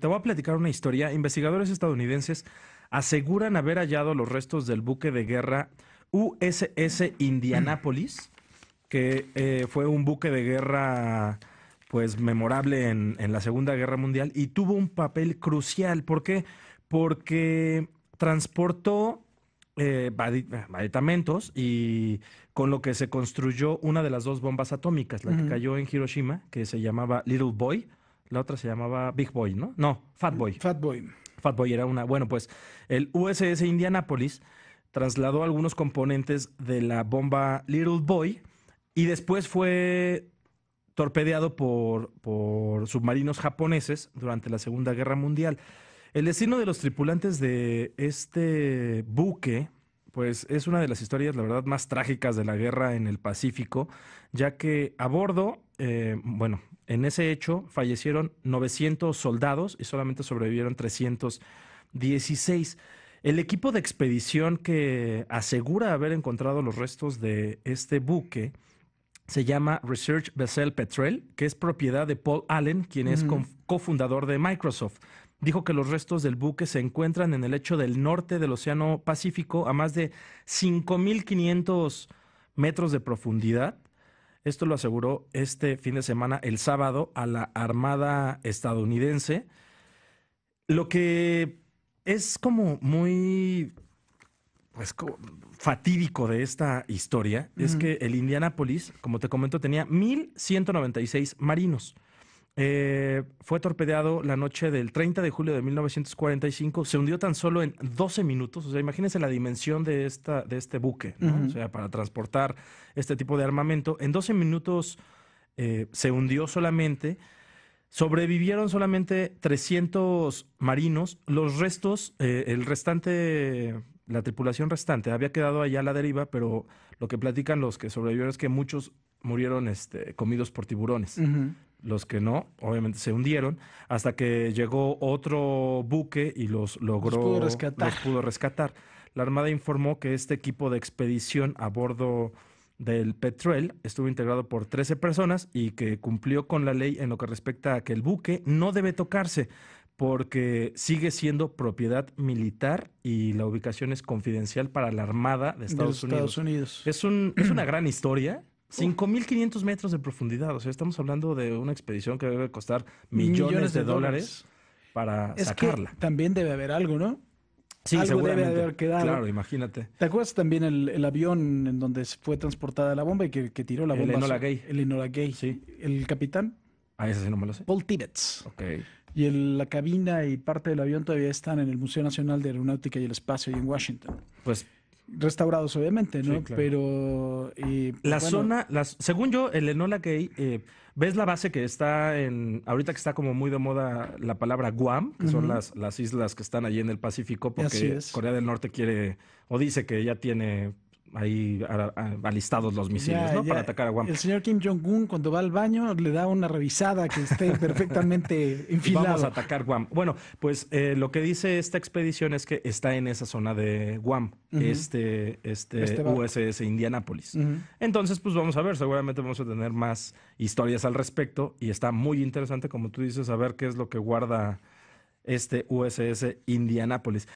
Te voy a platicar una historia. Investigadores estadounidenses aseguran haber hallado los restos del buque de guerra USS Indianapolis, que eh, fue un buque de guerra pues memorable en, la Segunda Guerra Mundial y tuvo un papel crucial. ¿Por qué? Porque transportó eh, y con lo que se construyó una de las dos bombas atómicas, la que cayó en Hiroshima, que se llamaba Little Boy, la otra se llamaba Big Boy, ¿no? No, Fat Boy. Fat Boy. Fat Boy era una. Bueno, pues el USS Indianapolis trasladó algunos componentes de la bomba Little Boy y después fue torpedeado por, por submarinos japoneses durante la Segunda Guerra Mundial. El destino de los tripulantes de este buque pues es una de las historias, la verdad, más trágicas de la guerra en el Pacífico, ya que a bordo, eh, bueno, en ese hecho fallecieron 900 soldados y solamente sobrevivieron 316. El equipo de expedición que asegura haber encontrado los restos de este buque se llama Research Vessel Petrel, que es propiedad de Paul Allen, quien es cofundador de Microsoft dijo que los restos del buque se encuentran en el lecho del norte del Océano Pacífico a más de 5.500 metros de profundidad. Esto lo aseguró este fin de semana, el sábado, a la Armada estadounidense. Lo que es como muy pues, fatídico de esta historia es que el Indianapolis, como te comento, tenía 1.196 marinos eh, fue torpedeado la noche del 30 de julio de 1945. Se hundió tan solo en 12 minutos. O sea, imagínense la dimensión de, esta, de este buque, ¿no? O sea, para transportar este tipo de armamento. En 12 minutos eh, se hundió solamente. Sobrevivieron solamente 300 marinos. Los restos, eh, el restante, la tripulación restante, había quedado allá a la deriva, pero lo que platican los que sobrevivieron es que muchos murieron este, comidos por tiburones. Los que no, obviamente se hundieron, hasta que llegó otro buque y los logró. pudo rescatar. La Armada informó que este equipo de expedición a bordo del Petrel estuvo integrado por 13 personas y que cumplió con la ley en lo que respecta a que el buque no debe tocarse porque sigue siendo propiedad militar y la ubicación es confidencial para la Armada de Estados, Unidos. es una gran historia. 5.500 metros de profundidad. O sea, estamos hablando de una expedición que debe costar millones, de, dólares, para sacarla. Que también debe haber algo, ¿no? Sí, algo debe haber Claro, imagínate. ¿Te acuerdas también el, avión en donde fue transportada la bomba y que, tiró la bomba? El Enola Gay. El Enola Gay. Sí. El capitán. Ah, ese sí no me lo sé. Paul Tibbets. Ok. Y la cabina y parte del avión todavía están en el Museo Nacional de Aeronáutica y el Espacio y en Washington. Pues Restaurados, obviamente, ¿no? Pero. Eh, pues la zona, las, según yo, el Enola Gay, eh, ves la base que está en. Ahorita que está como muy de moda la palabra Guam, que son las, las islas que están allí en el Pacífico, porque Corea del Norte quiere, o dice que ya tiene ahí alistados los misiles, Para atacar a Guam. El señor Kim Jong-un, cuando va al baño, le da una revisada que esté perfectamente enfilado. Vamos a atacar Guam. Bueno, pues eh, lo que dice esta expedición es que está en esa zona de Guam, este, este, este USS Indianápolis. Entonces, pues vamos a ver, seguramente vamos a tener más historias al respecto y está muy interesante, como tú dices, saber qué es lo que guarda este USS Indianápolis.